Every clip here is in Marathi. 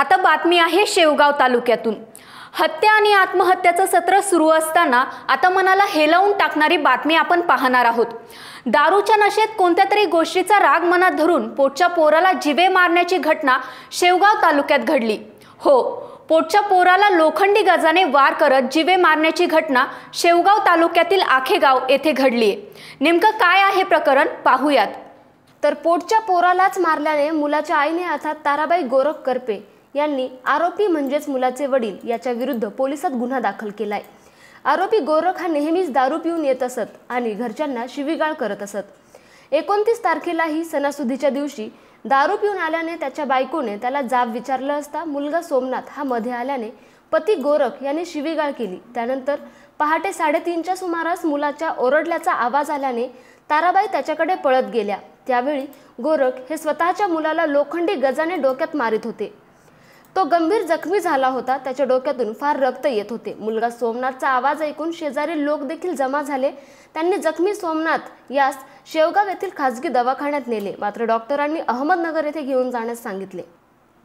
आता बातमी आहे शेवगाव तालुक्यातून हत्या आणि आत्महत्याचं सत्र सुरू असताना आता मनाला हेलावून टाकणारी बातमी आपण पाहणार आहोत दारूच्या नशेत कोणत्या तरी गोष्टीचा राग मनात धरून पोटच्या पोराला जिवे मारण्याची घटना शेवगाव तालुक्यात घडली हो पोटच्या पोराला लोखंडी गजाने वार करत जिवे मारण्याची घटना शेवगाव तालुक्यातील आखेगाव येथे घडली नेमकं काय आहे प्रकरण पाहूयात तर पोटच्या पोरालाच मारल्याने मुलाच्या आईने अर्थात ताराबाई गोरख करपे यांनी आरोपी म्हणजेच मुलाचे वडील याच्या विरुद्ध पोलिसात गुन्हा दाखल केलाय आरोपी गोरख हा नेहमीच दारू पिऊन येत असत आणि घरच्यांना शिवीगाळ करत असत एकोणतीस तारखेलाही सणासुदीच्या दिवशी दारू पिऊन आल्याने त्याच्या बायकोने त्याला जाब विचारलं असता मुलगा सोमनाथ हा मध्ये आल्याने पती गोरख याने शिवीगाळ केली त्यानंतर पहाटे साडेतीनच्या सुमारास मुलाच्या ओरडल्याचा आवाज आल्याने ताराबाई त्याच्याकडे पळत गेल्या त्यावेळी गोरख हे स्वतःच्या मुलाला लोखंडी गजाने डोक्यात मारित होते तो गंभीर जखमी झाला होता त्याच्या डोक्यातून फार रक्त येत होते मुलगा सोमनाथचा आवाज ऐकून शेजारी लोक देखील जमा झाले त्यांनी जखमी सोमनाथ यास शेवगाव येथील खासगी दवाखान्यात नेले मात्र डॉक्टरांनी अहमदनगर येथे घेऊन जाण्यास सांगितले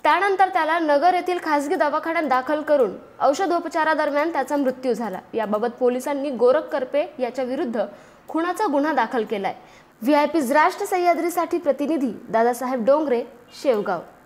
त्यानंतर त्याला नगर येथील खासगी दवाखान्यात दाखल करून औषधोपचारादरम्यान त्याचा मृत्यू झाला याबाबत पोलिसांनी गोरख करपे याच्या विरुद्ध खुनाचा गुन्हा दाखल केलाय व्ही आय पी राष्ट्र सह्याद्रीसाठी प्रतिनिधी दादासाहेब डोंगरे शेवगाव